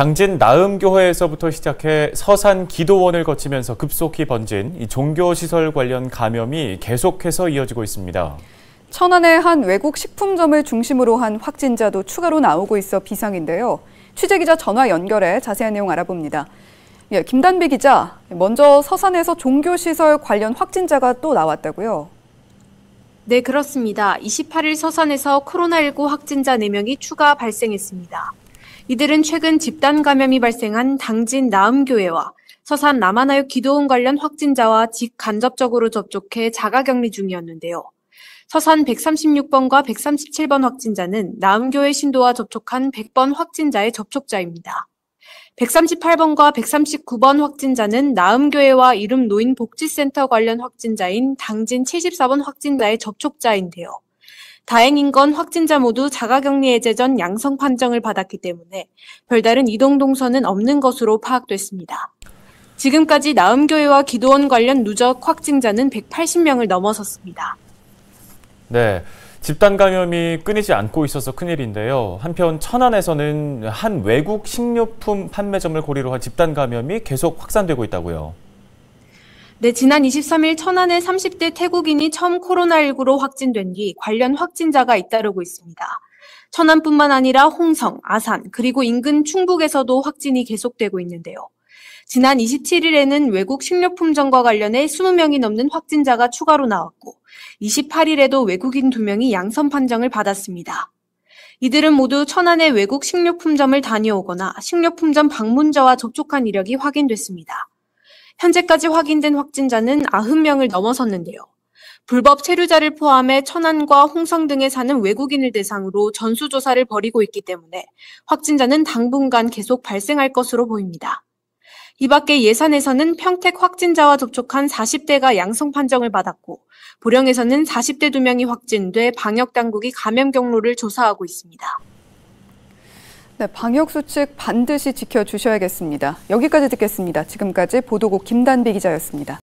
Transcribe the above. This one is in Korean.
당진 나음교회에서부터 시작해 서산 기도원을 거치면서 급속히 번진 이 종교시설 관련 감염이 계속해서 이어지고 있습니다. 천안의 한 외국 식품점을 중심으로 한 확진자도 추가로 나오고 있어 비상인데요. 취재기자 전화 연결해 자세한 내용 알아봅니다. 예, 김단비 기자, 먼저 서산에서 종교시설 관련 확진자가 또 나왔다고요? 네, 그렇습니다. 28일 서산에서 코로나19 확진자 4명이 추가 발생했습니다. 이들은 최근 집단 감염이 발생한 당진 나음교회와 서산 남한나역 기도원 관련 확진자와 직간접적으로 접촉해 자가격리 중이었는데요. 서산 136번과 137번 확진자는 나음교회 신도와 접촉한 100번 확진자의 접촉자입니다. 138번과 139번 확진자는 나음교회와 이름 노인 복지센터 관련 확진자인 당진 74번 확진자의 접촉자인데요. 다행인 건 확진자 모두 자가격리해제 전 양성 판정을 받았기 때문에 별다른 이동 동선은 없는 것으로 파악됐습니다. 지금까지 나음교회와 기도원 관련 누적 확진자는 180명을 넘어섰습니다. 네. 집단 감염이 끊이지 않고 있어서 큰일인데요. 한편 천안에서는 한 외국 식료품 판매점을 고리로 한 집단 감염이 계속 확산되고 있다고요. 네, 지난 23일 천안에 30대 태국인이 처음 코로나19로 확진된 뒤 관련 확진자가 잇따르고 있습니다. 천안뿐만 아니라 홍성, 아산, 그리고 인근 충북에서도 확진이 계속되고 있는데요. 지난 27일에는 외국 식료품점과 관련해 20명이 넘는 확진자가 추가로 나왔고, 28일에도 외국인 2명이 양성 판정을 받았습니다. 이들은 모두 천안의 외국 식료품점을 다녀오거나 식료품점 방문자와 접촉한 이력이 확인됐습니다. 현재까지 확인된 확진자는 90명을 넘어섰는데요. 불법 체류자를 포함해 천안과 홍성 등에 사는 외국인을 대상으로 전수조사를 벌이고 있기 때문에 확진자는 당분간 계속 발생할 것으로 보입니다. 이 밖에 예산에서는 평택 확진자와 접촉한 40대가 양성 판정을 받았고, 보령에서는 40대 2명이 확진돼 방역당국이 감염 경로를 조사하고 있습니다. 네, 방역수칙 반드시 지켜주셔야겠습니다. 여기까지 듣겠습니다. 지금까지 보도국 김단비 기자였습니다.